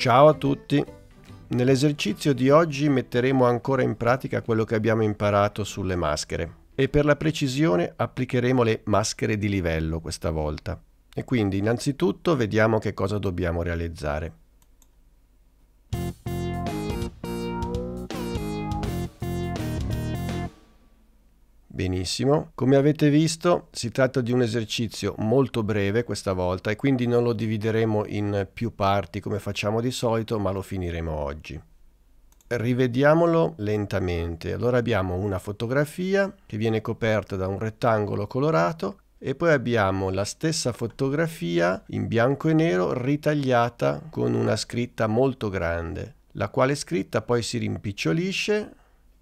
Ciao a tutti! Nell'esercizio di oggi metteremo ancora in pratica quello che abbiamo imparato sulle maschere e per la precisione applicheremo le maschere di livello questa volta. E quindi innanzitutto vediamo che cosa dobbiamo realizzare. Benissimo, come avete visto si tratta di un esercizio molto breve questa volta e quindi non lo divideremo in più parti come facciamo di solito ma lo finiremo oggi. Rivediamolo lentamente, allora abbiamo una fotografia che viene coperta da un rettangolo colorato e poi abbiamo la stessa fotografia in bianco e nero ritagliata con una scritta molto grande, la quale scritta poi si rimpicciolisce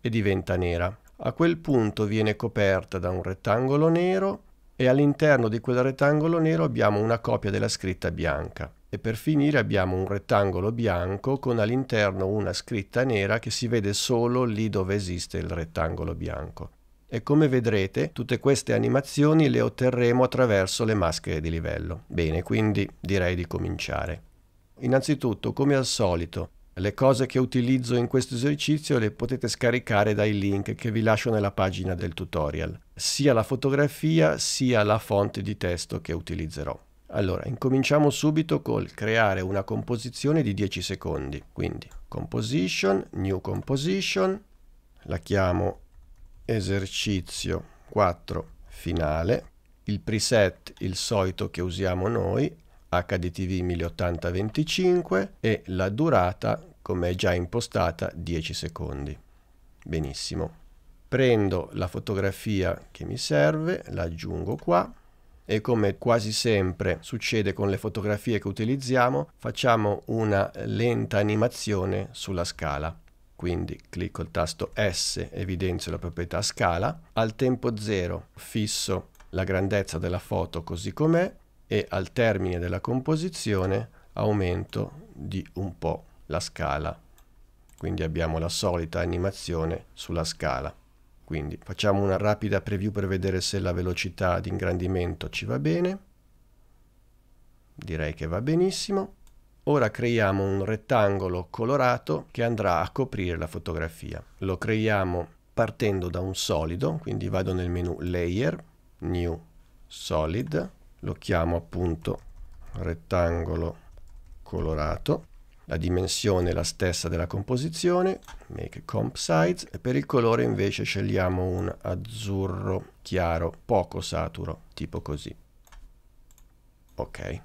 e diventa nera. A quel punto viene coperta da un rettangolo nero e all'interno di quel rettangolo nero abbiamo una copia della scritta bianca e per finire abbiamo un rettangolo bianco con all'interno una scritta nera che si vede solo lì dove esiste il rettangolo bianco. E come vedrete, tutte queste animazioni le otterremo attraverso le maschere di livello. Bene, quindi direi di cominciare. Innanzitutto, come al solito, le cose che utilizzo in questo esercizio le potete scaricare dai link che vi lascio nella pagina del tutorial, sia la fotografia sia la fonte di testo che utilizzerò. Allora, incominciamo subito col creare una composizione di 10 secondi. Quindi, composition, new composition, la chiamo esercizio 4 finale, il preset, il solito che usiamo noi, HDTV 1080-25 e la durata, come è già impostata, 10 secondi. Benissimo. Prendo la fotografia che mi serve, la aggiungo qua e come quasi sempre succede con le fotografie che utilizziamo, facciamo una lenta animazione sulla scala. Quindi clicco il tasto S, evidenzio la proprietà scala, al tempo 0 fisso la grandezza della foto così com'è e al termine della composizione aumento di un po' la scala. Quindi abbiamo la solita animazione sulla scala. Quindi facciamo una rapida preview per vedere se la velocità di ingrandimento ci va bene. Direi che va benissimo. Ora creiamo un rettangolo colorato che andrà a coprire la fotografia. Lo creiamo partendo da un solido, quindi vado nel menu Layer, New Solid, lo chiamo appunto rettangolo colorato la dimensione è la stessa della composizione make comp size e per il colore invece scegliamo un azzurro chiaro poco saturo tipo così ok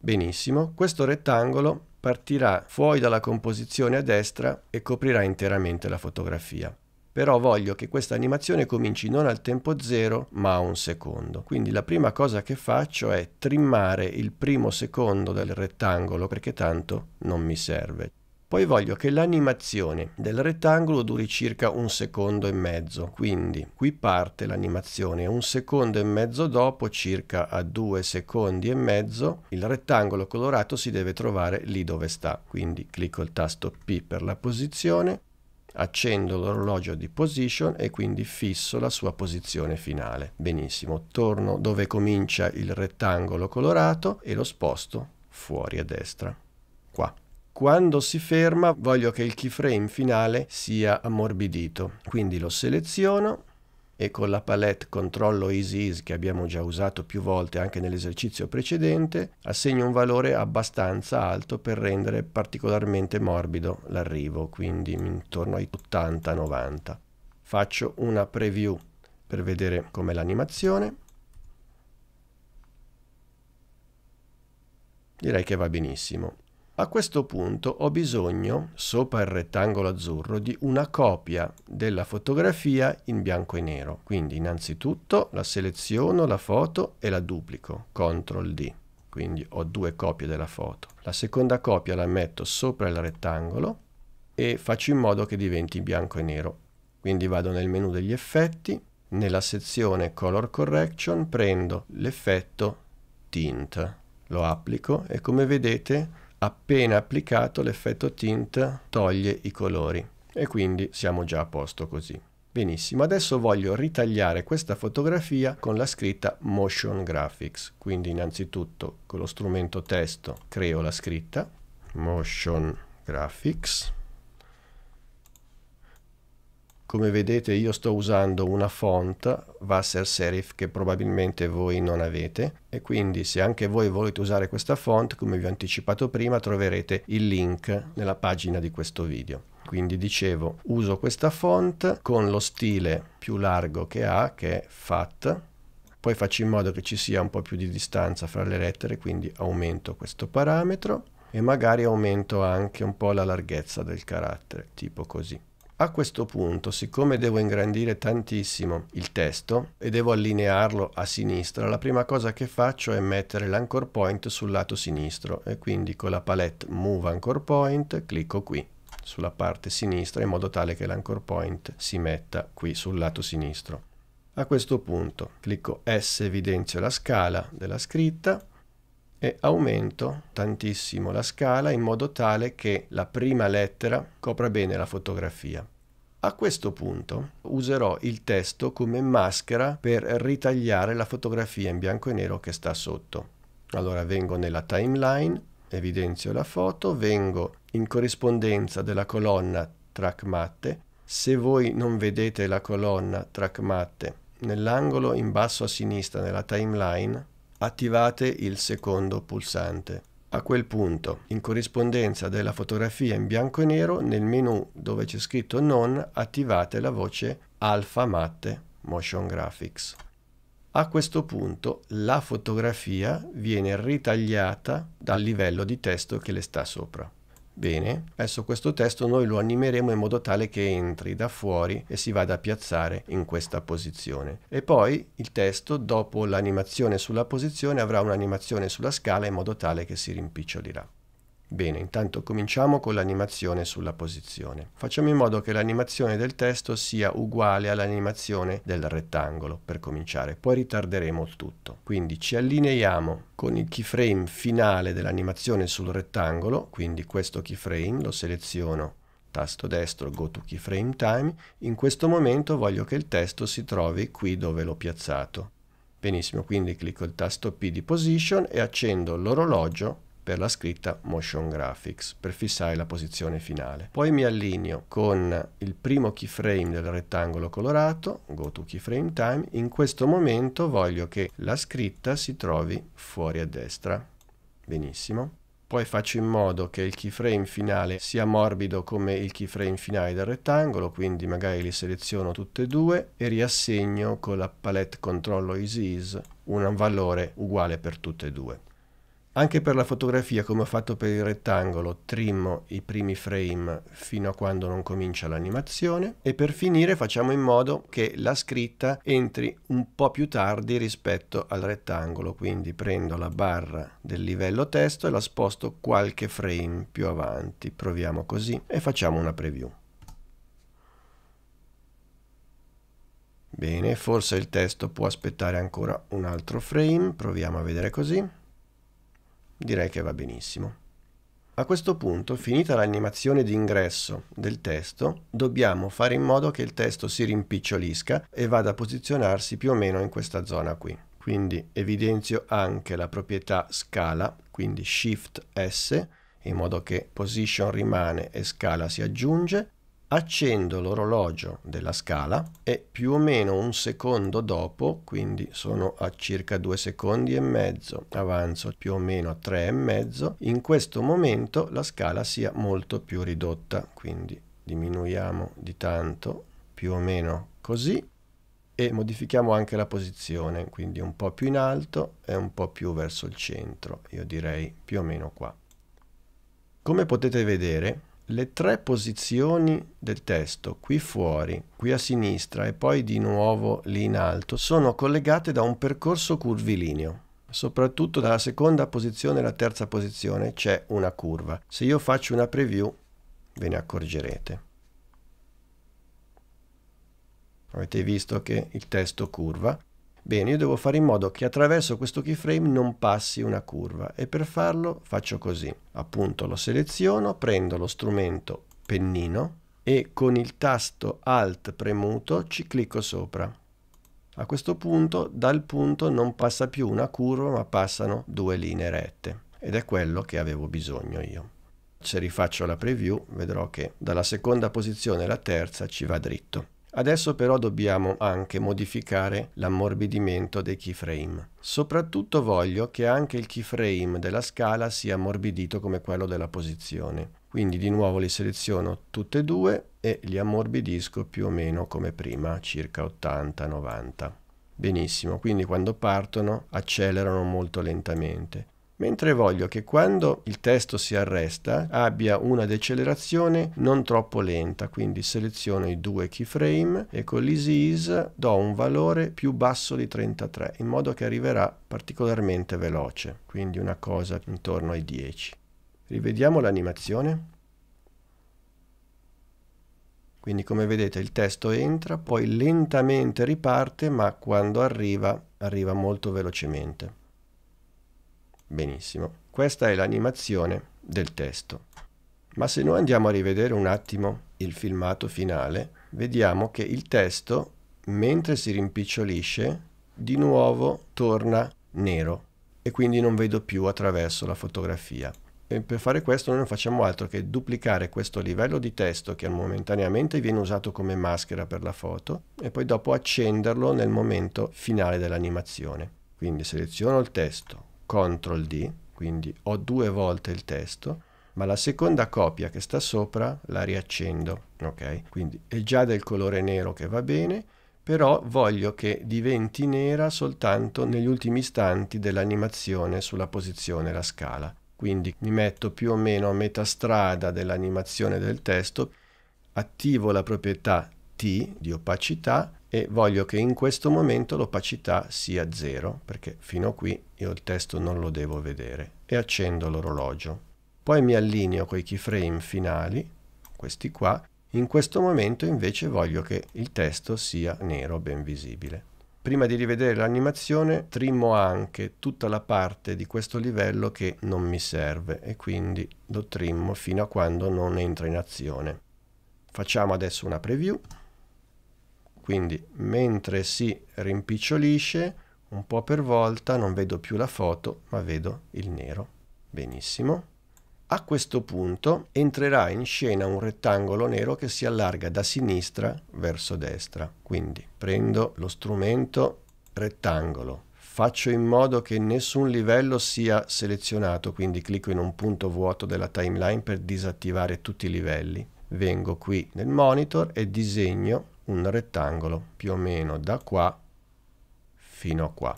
benissimo questo rettangolo partirà fuori dalla composizione a destra e coprirà interamente la fotografia però voglio che questa animazione cominci non al tempo zero ma a un secondo. Quindi la prima cosa che faccio è trimmare il primo secondo del rettangolo perché tanto non mi serve. Poi voglio che l'animazione del rettangolo duri circa un secondo e mezzo, quindi qui parte l'animazione, un secondo e mezzo dopo, circa a due secondi e mezzo, il rettangolo colorato si deve trovare lì dove sta, quindi clicco il tasto P per la posizione, accendo l'orologio di position e quindi fisso la sua posizione finale. Benissimo, torno dove comincia il rettangolo colorato e lo sposto fuori a destra, qua. Quando si ferma voglio che il keyframe finale sia ammorbidito, quindi lo seleziono e con la palette controllo easy ease che abbiamo già usato più volte anche nell'esercizio precedente assegno un valore abbastanza alto per rendere particolarmente morbido l'arrivo quindi intorno ai 80-90 faccio una preview per vedere com'è l'animazione direi che va benissimo a questo punto ho bisogno, sopra il rettangolo azzurro, di una copia della fotografia in bianco e nero. Quindi innanzitutto la seleziono la foto e la duplico, CTRL D. Quindi ho due copie della foto. La seconda copia la metto sopra il rettangolo e faccio in modo che diventi bianco e nero. Quindi vado nel menu degli effetti, nella sezione Color Correction prendo l'effetto Tint, lo applico e come vedete appena applicato l'effetto tint toglie i colori e quindi siamo già a posto così. Benissimo, adesso voglio ritagliare questa fotografia con la scritta Motion Graphics, quindi innanzitutto con lo strumento testo creo la scritta Motion Graphics come vedete io sto usando una font Wasser Serif che probabilmente voi non avete e quindi se anche voi volete usare questa font, come vi ho anticipato prima, troverete il link nella pagina di questo video. Quindi dicevo, uso questa font con lo stile più largo che ha, che è FAT, poi faccio in modo che ci sia un po' più di distanza fra le lettere, quindi aumento questo parametro e magari aumento anche un po' la larghezza del carattere, tipo così. A questo punto, siccome devo ingrandire tantissimo il testo e devo allinearlo a sinistra, la prima cosa che faccio è mettere l'anchor point sul lato sinistro e quindi con la palette Move Anchor Point clicco qui sulla parte sinistra in modo tale che l'anchor point si metta qui sul lato sinistro. A questo punto clicco S, evidenzio la scala della scritta e aumento tantissimo la scala in modo tale che la prima lettera copra bene la fotografia. A questo punto userò il testo come maschera per ritagliare la fotografia in bianco e nero che sta sotto. Allora vengo nella timeline, evidenzio la foto, vengo in corrispondenza della colonna track matte. Se voi non vedete la colonna track matte nell'angolo in basso a sinistra nella timeline attivate il secondo pulsante. A quel punto, in corrispondenza della fotografia in bianco e nero, nel menu dove c'è scritto Non, attivate la voce Alfa Matte Motion Graphics. A questo punto la fotografia viene ritagliata dal livello di testo che le sta sopra. Bene, adesso questo testo noi lo animeremo in modo tale che entri da fuori e si vada a piazzare in questa posizione. E poi il testo, dopo l'animazione sulla posizione, avrà un'animazione sulla scala in modo tale che si rimpicciolirà. Bene, intanto cominciamo con l'animazione sulla posizione. Facciamo in modo che l'animazione del testo sia uguale all'animazione del rettangolo, per cominciare, poi ritarderemo il tutto. Quindi ci allineiamo con il keyframe finale dell'animazione sul rettangolo, quindi questo keyframe lo seleziono tasto destro go to keyframe time, in questo momento voglio che il testo si trovi qui dove l'ho piazzato. Benissimo, quindi clicco il tasto P di position e accendo l'orologio per la scritta Motion Graphics per fissare la posizione finale. Poi mi allineo con il primo keyframe del rettangolo colorato, Go to Keyframe Time, in questo momento voglio che la scritta si trovi fuori a destra. Benissimo. Poi faccio in modo che il keyframe finale sia morbido come il keyframe finale del rettangolo, quindi magari li seleziono tutte e due e riassegno con la palette controllo is, is un valore uguale per tutte e due. Anche per la fotografia, come ho fatto per il rettangolo, trimmo i primi frame fino a quando non comincia l'animazione e per finire facciamo in modo che la scritta entri un po' più tardi rispetto al rettangolo, quindi prendo la barra del livello testo e la sposto qualche frame più avanti. Proviamo così e facciamo una preview. Bene, forse il testo può aspettare ancora un altro frame, proviamo a vedere così direi che va benissimo. A questo punto, finita l'animazione di ingresso del testo, dobbiamo fare in modo che il testo si rimpicciolisca e vada a posizionarsi più o meno in questa zona qui. Quindi evidenzio anche la proprietà scala, quindi Shift S, in modo che position rimane e scala si aggiunge, accendo l'orologio della scala e più o meno un secondo dopo, quindi sono a circa due secondi e mezzo, avanzo più o meno a tre e mezzo, in questo momento la scala sia molto più ridotta, quindi diminuiamo di tanto, più o meno così, e modifichiamo anche la posizione, quindi un po' più in alto e un po' più verso il centro, io direi più o meno qua. Come potete vedere, le tre posizioni del testo, qui fuori, qui a sinistra e poi di nuovo lì in alto, sono collegate da un percorso curvilineo. Soprattutto dalla seconda posizione alla terza posizione c'è una curva. Se io faccio una preview ve ne accorgerete. Avete visto che il testo curva Bene, io devo fare in modo che attraverso questo keyframe non passi una curva e per farlo faccio così. Appunto lo seleziono, prendo lo strumento pennino e con il tasto Alt premuto ci clicco sopra. A questo punto dal punto non passa più una curva ma passano due linee rette ed è quello che avevo bisogno io. Se rifaccio la preview vedrò che dalla seconda posizione alla terza ci va dritto. Adesso però dobbiamo anche modificare l'ammorbidimento dei keyframe. Soprattutto voglio che anche il keyframe della scala sia ammorbidito come quello della posizione. Quindi di nuovo li seleziono tutte e due e li ammorbidisco più o meno come prima, circa 80-90. Benissimo, quindi quando partono accelerano molto lentamente mentre voglio che quando il testo si arresta abbia una decelerazione non troppo lenta, quindi seleziono i due keyframe e con l'easy ease do un valore più basso di 33 in modo che arriverà particolarmente veloce, quindi una cosa intorno ai 10. Rivediamo l'animazione. Quindi come vedete il testo entra, poi lentamente riparte, ma quando arriva, arriva molto velocemente. Benissimo, questa è l'animazione del testo. Ma se noi andiamo a rivedere un attimo il filmato finale, vediamo che il testo, mentre si rimpicciolisce, di nuovo torna nero e quindi non vedo più attraverso la fotografia. E per fare questo noi non facciamo altro che duplicare questo livello di testo che momentaneamente viene usato come maschera per la foto e poi dopo accenderlo nel momento finale dell'animazione. Quindi seleziono il testo, CTRL D, quindi ho due volte il testo, ma la seconda copia che sta sopra la riaccendo, ok? Quindi è già del colore nero che va bene, però voglio che diventi nera soltanto negli ultimi istanti dell'animazione sulla posizione, la scala. Quindi mi metto più o meno a metà strada dell'animazione del testo, attivo la proprietà T di opacità e voglio che in questo momento l'opacità sia 0 perché fino a qui io il testo non lo devo vedere e accendo l'orologio. Poi mi allineo con i keyframe finali, questi qua, in questo momento invece voglio che il testo sia nero ben visibile. Prima di rivedere l'animazione trimmo anche tutta la parte di questo livello che non mi serve e quindi lo trimmo fino a quando non entra in azione. Facciamo adesso una preview. Quindi mentre si rimpicciolisce un po' per volta non vedo più la foto ma vedo il nero. Benissimo. A questo punto entrerà in scena un rettangolo nero che si allarga da sinistra verso destra. Quindi prendo lo strumento rettangolo, faccio in modo che nessun livello sia selezionato, quindi clicco in un punto vuoto della timeline per disattivare tutti i livelli. Vengo qui nel monitor e disegno un rettangolo più o meno da qua fino a qua.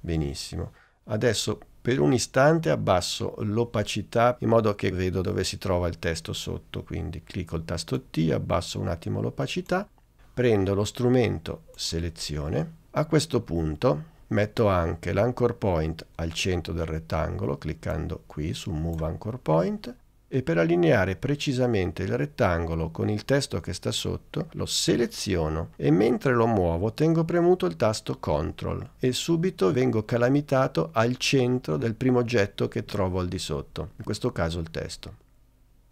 Benissimo. Adesso per un istante abbasso l'opacità in modo che vedo dove si trova il testo sotto, quindi clicco il tasto T, abbasso un attimo l'opacità, prendo lo strumento selezione, a questo punto metto anche l'anchor point al centro del rettangolo cliccando qui su move anchor point e per allineare precisamente il rettangolo con il testo che sta sotto lo seleziono e mentre lo muovo tengo premuto il tasto CTRL e subito vengo calamitato al centro del primo oggetto che trovo al di sotto, in questo caso il testo.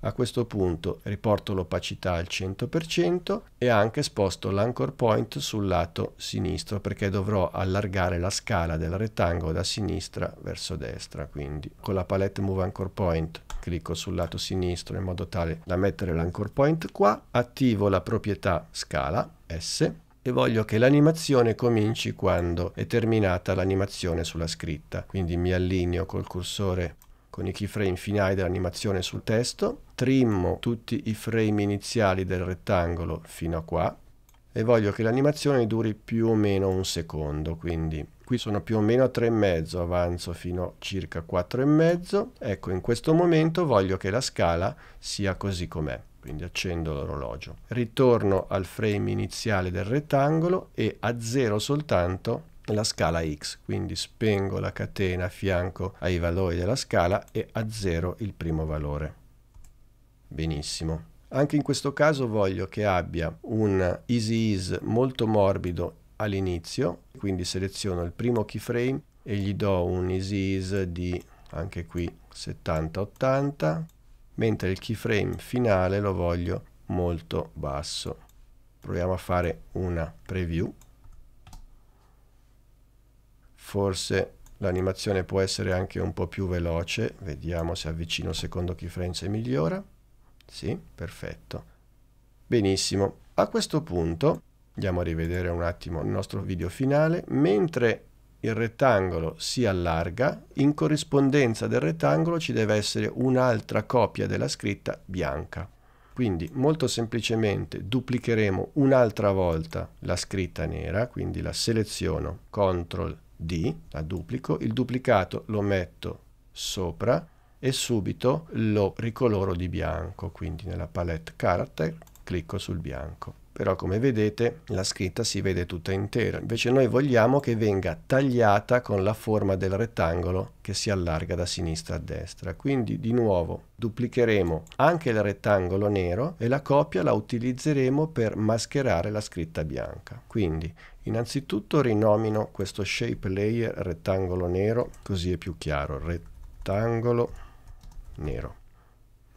A questo punto riporto l'opacità al 100% e anche sposto l'anchor point sul lato sinistro perché dovrò allargare la scala del rettangolo da sinistra verso destra. Quindi con la palette Move Anchor Point clicco sul lato sinistro in modo tale da mettere l'anchor point qua, attivo la proprietà scala S e voglio che l'animazione cominci quando è terminata l'animazione sulla scritta. Quindi mi allineo col cursore con i keyframe finali dell'animazione sul testo, trimmo tutti i frame iniziali del rettangolo fino a qua e voglio che l'animazione duri più o meno un secondo, quindi qui sono più o meno a 3,5, avanzo fino a circa 4,5, ecco in questo momento voglio che la scala sia così com'è quindi accendo l'orologio. Ritorno al frame iniziale del rettangolo e a zero soltanto nella scala x, quindi spengo la catena a fianco ai valori della scala e azzero il primo valore. Benissimo. Anche in questo caso voglio che abbia un easy is molto morbido all'inizio, quindi seleziono il primo keyframe e gli do un easy is di anche qui 70-80, mentre il keyframe finale lo voglio molto basso. Proviamo a fare una preview forse l'animazione può essere anche un po' più veloce, vediamo se avvicino secondo keyframe se migliora, sì, perfetto, benissimo, a questo punto andiamo a rivedere un attimo il nostro video finale, mentre il rettangolo si allarga, in corrispondenza del rettangolo ci deve essere un'altra copia della scritta bianca. Quindi molto semplicemente duplicheremo un'altra volta la scritta nera, quindi la seleziono, CTRL D, la duplico, il duplicato lo metto sopra e subito lo ricoloro di bianco, quindi nella palette character clicco sul bianco. Però come vedete la scritta si vede tutta intera, invece noi vogliamo che venga tagliata con la forma del rettangolo che si allarga da sinistra a destra. Quindi di nuovo duplicheremo anche il rettangolo nero e la copia la utilizzeremo per mascherare la scritta bianca. Quindi innanzitutto rinomino questo shape layer rettangolo nero, così è più chiaro, rettangolo nero.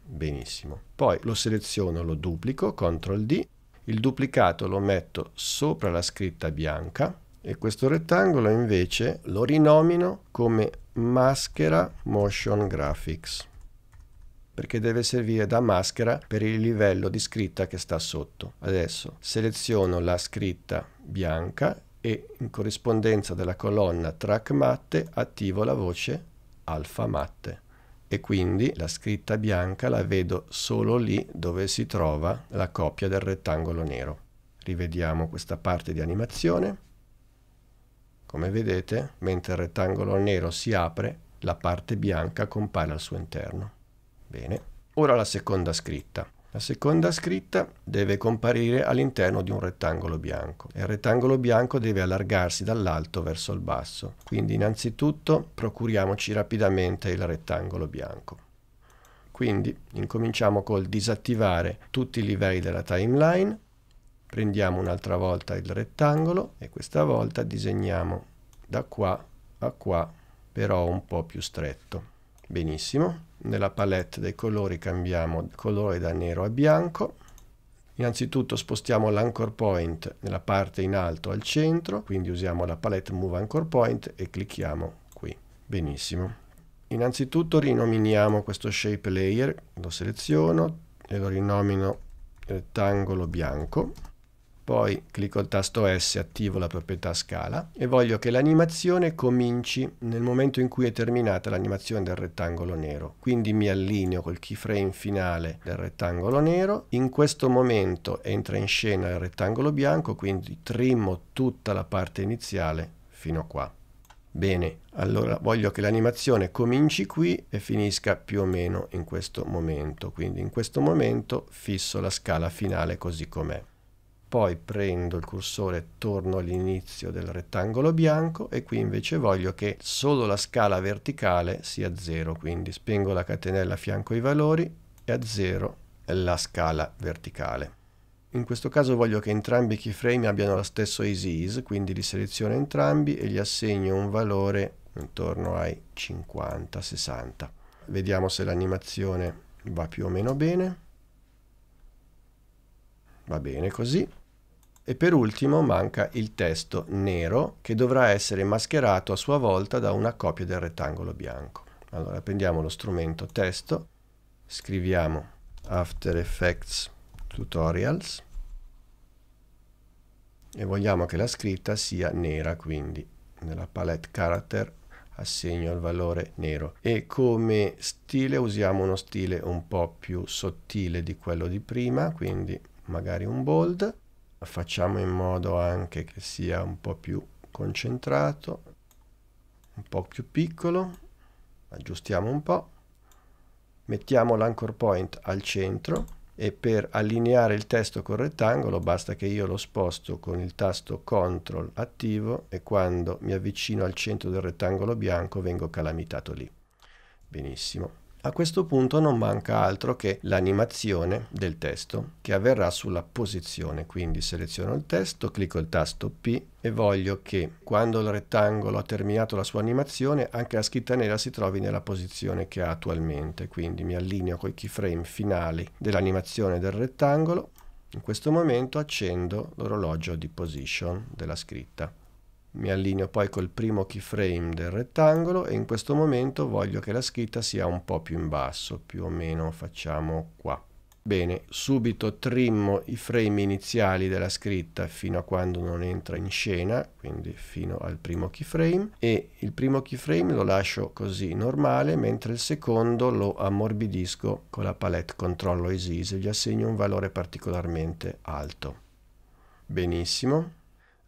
Benissimo. Poi lo seleziono, lo duplico, CTRL D il duplicato lo metto sopra la scritta bianca e questo rettangolo invece lo rinomino come maschera motion graphics perché deve servire da maschera per il livello di scritta che sta sotto. Adesso seleziono la scritta bianca e in corrispondenza della colonna track matte attivo la voce alfa matte e quindi la scritta bianca la vedo solo lì dove si trova la coppia del rettangolo nero. Rivediamo questa parte di animazione. Come vedete, mentre il rettangolo nero si apre, la parte bianca compare al suo interno. Bene. Ora la seconda scritta. La seconda scritta deve comparire all'interno di un rettangolo bianco e il rettangolo bianco deve allargarsi dall'alto verso il basso. Quindi innanzitutto procuriamoci rapidamente il rettangolo bianco. Quindi incominciamo col disattivare tutti i livelli della timeline, prendiamo un'altra volta il rettangolo e questa volta disegniamo da qua a qua però un po' più stretto. Benissimo, nella palette dei colori cambiamo colore da nero a bianco. Innanzitutto spostiamo l'anchor point nella parte in alto al centro, quindi usiamo la palette Move Anchor Point e clicchiamo qui. Benissimo. Innanzitutto rinominiamo questo shape layer, lo seleziono e lo rinomino rettangolo bianco poi clicco il tasto S, attivo la proprietà scala e voglio che l'animazione cominci nel momento in cui è terminata l'animazione del rettangolo nero. Quindi mi allineo col keyframe finale del rettangolo nero. In questo momento entra in scena il rettangolo bianco, quindi trimmo tutta la parte iniziale fino a qua. Bene, allora voglio che l'animazione cominci qui e finisca più o meno in questo momento. Quindi in questo momento fisso la scala finale così com'è poi prendo il cursore, torno all'inizio del rettangolo bianco e qui invece voglio che solo la scala verticale sia 0, quindi spengo la catenella a fianco ai valori e a 0 la scala verticale. In questo caso voglio che entrambi i keyframe abbiano lo stesso ISIS, quindi li seleziono entrambi e gli assegno un valore intorno ai 50-60. Vediamo se l'animazione va più o meno bene. Va bene così. E per ultimo manca il testo nero che dovrà essere mascherato a sua volta da una copia del rettangolo bianco. Allora prendiamo lo strumento testo, scriviamo After Effects Tutorials e vogliamo che la scritta sia nera quindi nella palette character assegno il valore nero e come stile usiamo uno stile un po' più sottile di quello di prima quindi magari un bold facciamo in modo anche che sia un po' più concentrato, un po' più piccolo, aggiustiamo un po', mettiamo l'anchor point al centro e per allineare il testo col rettangolo basta che io lo sposto con il tasto CTRL attivo e quando mi avvicino al centro del rettangolo bianco vengo calamitato lì. Benissimo. A questo punto non manca altro che l'animazione del testo che avverrà sulla posizione, quindi seleziono il testo, clicco il tasto P e voglio che quando il rettangolo ha terminato la sua animazione anche la scritta nera si trovi nella posizione che ha attualmente, quindi mi allineo con i keyframe finali dell'animazione del rettangolo, in questo momento accendo l'orologio di position della scritta mi allineo poi col primo keyframe del rettangolo e in questo momento voglio che la scritta sia un po' più in basso, più o meno facciamo qua. Bene, subito trimmo i frame iniziali della scritta fino a quando non entra in scena, quindi fino al primo keyframe e il primo keyframe lo lascio così normale mentre il secondo lo ammorbidisco con la palette controllo o e gli assegno un valore particolarmente alto. Benissimo.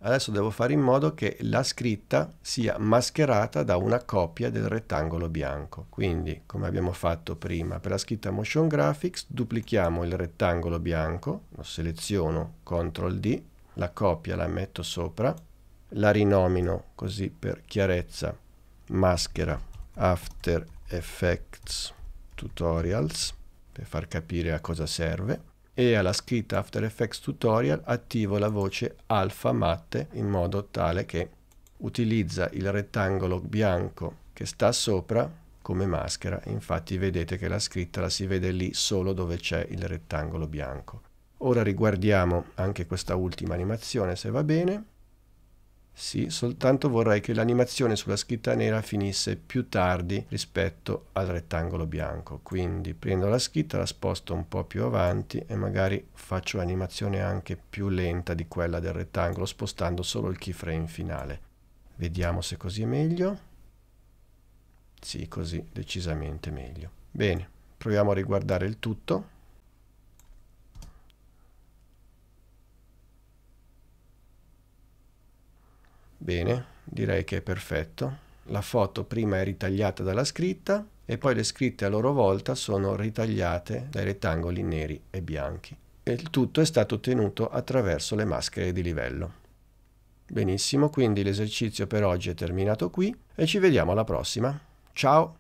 Adesso devo fare in modo che la scritta sia mascherata da una copia del rettangolo bianco. Quindi, come abbiamo fatto prima, per la scritta Motion Graphics duplichiamo il rettangolo bianco, lo seleziono, CTRL D, la copia la metto sopra, la rinomino così per chiarezza, maschera After Effects Tutorials, per far capire a cosa serve e alla scritta After Effects Tutorial attivo la voce alfa matte in modo tale che utilizza il rettangolo bianco che sta sopra come maschera, infatti vedete che la scritta la si vede lì solo dove c'è il rettangolo bianco. Ora riguardiamo anche questa ultima animazione se va bene. Sì, soltanto vorrei che l'animazione sulla scritta nera finisse più tardi rispetto al rettangolo bianco. Quindi prendo la scritta, la sposto un po' più avanti e magari faccio l'animazione anche più lenta di quella del rettangolo spostando solo il keyframe finale. Vediamo se così è meglio. Sì, così decisamente meglio. Bene, proviamo a riguardare il tutto. Bene, direi che è perfetto. La foto prima è ritagliata dalla scritta e poi le scritte a loro volta sono ritagliate dai rettangoli neri e bianchi. E il tutto è stato ottenuto attraverso le maschere di livello. Benissimo, quindi l'esercizio per oggi è terminato qui e ci vediamo alla prossima. Ciao!